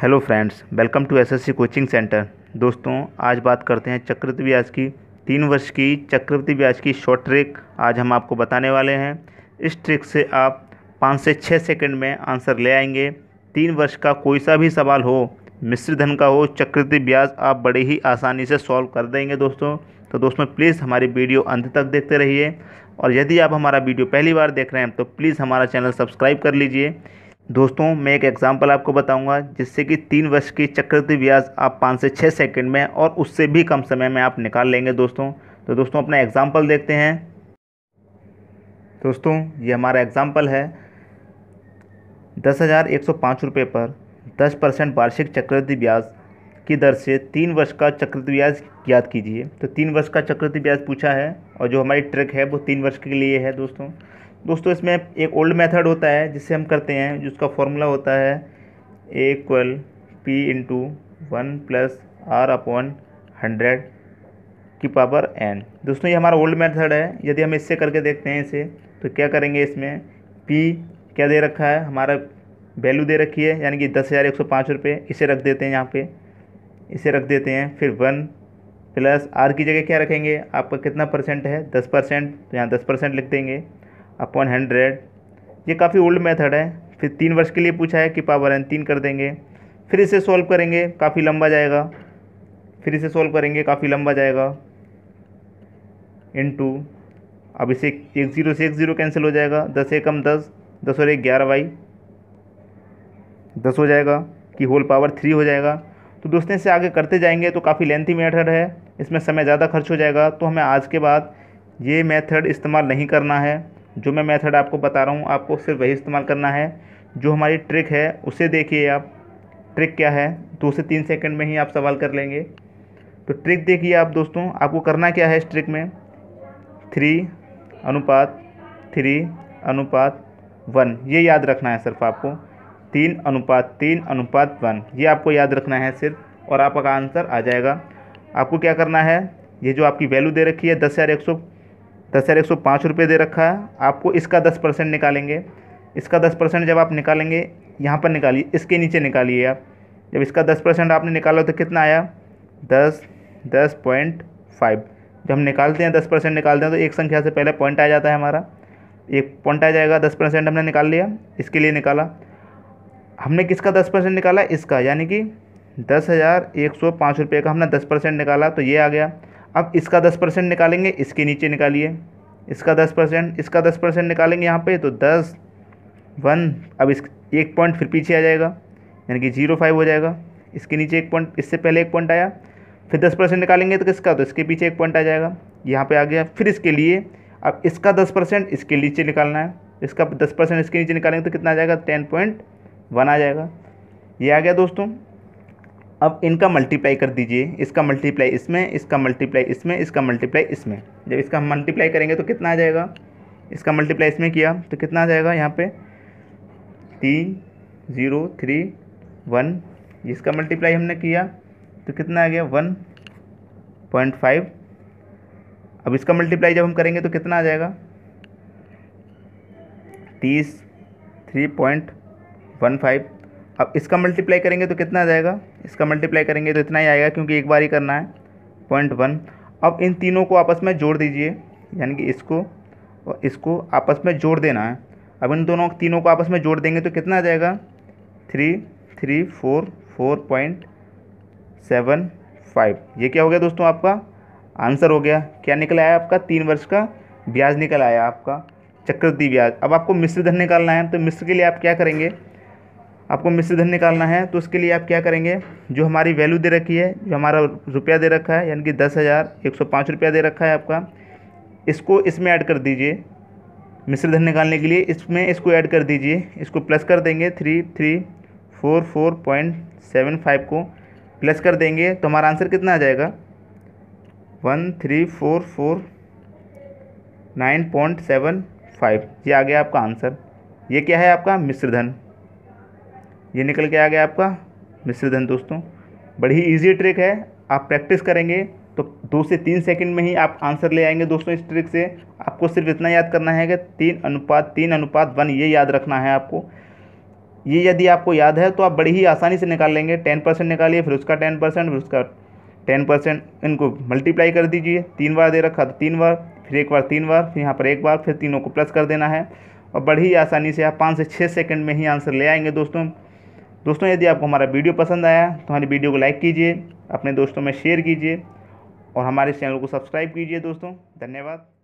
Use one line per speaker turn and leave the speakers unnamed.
hello friends welcome to SSC coaching centre दोस्तों आज बात करते हैं चक्रवृद्धि ब्याज की तीन वर्ष की चक्रवृद्धि ब्याज की शॉर्ट ट्रिक आज हम आपको बताने वाले हैं इस ट्रिक से आप पाँच से छः सेकंड में आंसर ले आएंगे तीन वर्ष का कोई सा भी सवाल हो मिश्र धन का हो चक्रवृद्धि ब्याज आप बड़े ही आसानी से सॉल्व कर देंगे दोस्तों तो दोस्तों प्लीज़ हमारी वीडियो अंत तक देखते रहिए और यदि आप हमारा वीडियो पहली बार देख रहे हैं तो प्लीज़ हमारा चैनल सब्सक्राइब कर लीजिए दोस्तों मैं एक एग्जांपल आपको बताऊंगा जिससे कि तीन वर्ष की चक्रवृद्धि ब्याज आप पाँच से छः सेकंड में और उससे भी कम समय में आप निकाल लेंगे दोस्तों तो दोस्तों अपना एग्जांपल देखते हैं दोस्तों ये हमारा एग्जांपल है दस हज़ार एक सौ पाँच रुपये पर दस परसेंट वार्षिक चक्रवृद्धि ब्याज की दर से तीन वर्ष का चक्रवृद्धि ब्याज याद कीजिए तो तीन वर्ष का चक्रवृद्धि ब्याज पूछा है और जो हमारी ट्रिक है वो तीन वर्ष के लिए है दोस्तों दोस्तों इसमें एक ओल्ड मेथड होता है जिससे हम करते हैं जिसका फॉर्मूला होता है A equal P into one plus R upon hundred की पावर एन दोस्तों ये हमारा ओल्ड मेथड है यदि हम इससे करके देखते हैं इसे तो क्या करेंगे इसमें पी क्या दे रखा है हमारा वैल्यू दे रखी है यानी कि दस हज़ार एक सौ पाँच रुपये इसे रख देते हैं यहाँ पे इसे रख देते हैं फिर वन प्लस आर की जगह क्या रखेंगे आपका कितना परसेंट है दस परसेंट तो यहाँ दस परसेंट लिख देंगे अपॉन हंड्रेड ये काफ़ी ओल्ड मेथड है फिर तीन वर्ष के लिए पूछा है कि पावर एन तीन कर देंगे फिर इसे सॉल्व करेंगे काफ़ी लंबा जाएगा फिर इसे सॉल्व करेंगे काफ़ी लंबा जाएगा इन टू अब इसे एक ज़ीरो से एक ज़ीरो कैंसिल हो जाएगा दस एक कम दस दस और एक ग्यारह वाई दस हो जाएगा कि होल पावर थ्री हो जाएगा तो दोस्तों इसे आगे करते जाएंगे तो काफ़ी लेंथी मेथड है इसमें समय ज़्यादा खर्च हो जाएगा तो हमें आज के बाद ये मेथड इस्तेमाल नहीं करना है जो मैं मेथड आपको बता रहा हूँ आपको सिर्फ वही इस्तेमाल करना है जो हमारी ट्रिक है उसे देखिए आप ट्रिक क्या है दो से तीन सेकंड में ही आप सवाल कर लेंगे तो ट्रिक देखिए आप दोस्तों आपको करना क्या है इस ट्रिक में थ्री अनुपात थ्री अनुपात वन ये याद रखना है सिर्फ आपको तीन अनुपात तीन अनुपात वन ये आपको याद रखना है सिर्फ और आपका आंसर आ जाएगा आपको क्या करना है ये जो आपकी वैल्यू दे रखी है दस हज़ार एक सौ दस हज़ार एक सौ पाँच रुपये दे रखा है आपको इसका दस परसेंट निकालेंगे इसका दस परसेंट जब आप निकालेंगे यहाँ पर निकालिए इसके नीचे निकालिए आप जब इसका दस परसेंट आपने निकाला तो कितना आया दस दस पॉइंट फाइव जब हम निकालते हैं दस परसेंट निकालते हैं तो एक संख्या से पहले पॉइंट आ जाता है हमारा एक पॉइंट आ जाएगा दस परसेंट हमने निकाल लिया इसके लिए निकाला हमने किसका दस परसेंट निकाला इसका यानी कि दस हज़ार एक सौ पाँच रुपये का हमने दस परसेंट निकाला तो ये आ गया अब इसका दस परसेंट निकालेंगे इसके नीचे निकालिए इसका दस परसेंट इसका दस परसेंट निकालेंगे यहाँ पे तो दस वन अब इस एक पॉइंट फिर पीछे आ जाएगा यानी कि जीरो फाइव हो जाएगा इसके नीचे एक पॉइंट इससे पहले एक पॉइंट आया फिर दस परसेंट निकालेंगे तो किसका तो इसके पीछे एक पॉइंट आ जाएगा यहाँ पे आ गया फिर इसके लिए अब इसका दस परसेंट इसके नीचे निकालना है इसका दस परसेंट इसके नीचे निकालेंगे तो कितना आ जाएगा टेन पॉइंट वन आ जाएगा ये आ गया दोस्तों अब इनका मल्टीप्लाई कर दीजिए इसका मल्टीप्लाई इसमें इसका मल्टीप्लाई इसमें इसका मल्टीप्लाई इसमें जब इसका हम मल्टीप्लाई करेंगे तो कितना आ जाएगा इसका मल्टीप्लाई इसमें किया तो कितना आ जाएगा यहाँ पे तीन ज़ीरो थ्री वन इसका मल्टीप्लाई हमने किया तो कितना आ गया वन पॉइंट फाइव अब इसका मल्टीप्लाई जब हम करेंगे तो कितना आ जाएगा तीस थ्री पॉइंट वन फाइव अब इसका मल्टीप्लाई करेंगे तो कितना आ जाएगा इसका मल्टीप्लाई करेंगे तो इतना ही आएगा क्योंकि एक बार ही करना है पॉइंट वन अब इन तीनों को आपस में जोड़ दीजिए यानी कि इसको और इसको आपस में जोड़ देना है अब इन दोनों तीनों को आपस में जोड़ देंगे तो कितना आ जाएगा three three four four point seven five ये क्या हो गया दोस्तों आपका आंसर हो गया क्या निकल आया आपका तीन वर्ष का ब्याज निकल आया आपका चक्रवृद्धि ब्याज अब आपको मिश्र धन निकालना है तो मिश्र के लिए आप क्या करेंगे आपको मिश्र धन निकालना है तो उसके लिए आप क्या करेंगे जो हमारी वैल्यू दे रखी है जो हमारा रुपया दे रखा है यानी कि दस हज़ार एक सौ पाँच रुपया दे रखा है आपका इसको इसमें ऐड कर दीजिए मिश्र धन निकालने के लिए इसमें इसको ऐड कर दीजिए इसको प्लस कर देंगे three three four four point seven five को प्लस कर देंगे तो हमारा आंसर कितना आ जाएगा one three four four nine point seven five ये आ गया आपका आंसर ये क्या है आपका धन ये निकल के आ गया आपका मिश्र धन दोस्तों बड़ी ही ईजी ट्रिक है आप प्रैक्टिस करेंगे तो दो से तीन सेकंड में ही आप आंसर ले आएंगे दोस्तों इस ट्रिक से आपको सिर्फ इतना याद करना है कि तीन अनुपात तीन अनुपात वन ये याद रखना है आपको ये यदि आपको याद है तो आप बड़ी ही आसानी से निकाल लेंगे टेन परसेंट निकालिए फिर उसका टेन परसेंट फिर उसका टेन परसेंट इनको मल्टीप्लाई कर दीजिए तीन बार दे रखा तो तीन बार फिर एक बार तीन बार फिर यहाँ पर एक बार फिर तीनों को प्लस कर देना है और बड़ी ही आसानी से आप पाँच से छः सेकेंड में ही आंसर ले आएंगे दोस्तों दोस्तों यदि आपको हमारा वीडियो पसंद आया तो हमारी वीडियो को लाइक कीजिए अपने दोस्तों में शेयर कीजिए और हमारे चैनल को सब्सक्राइब कीजिए दोस्तों धन्यवाद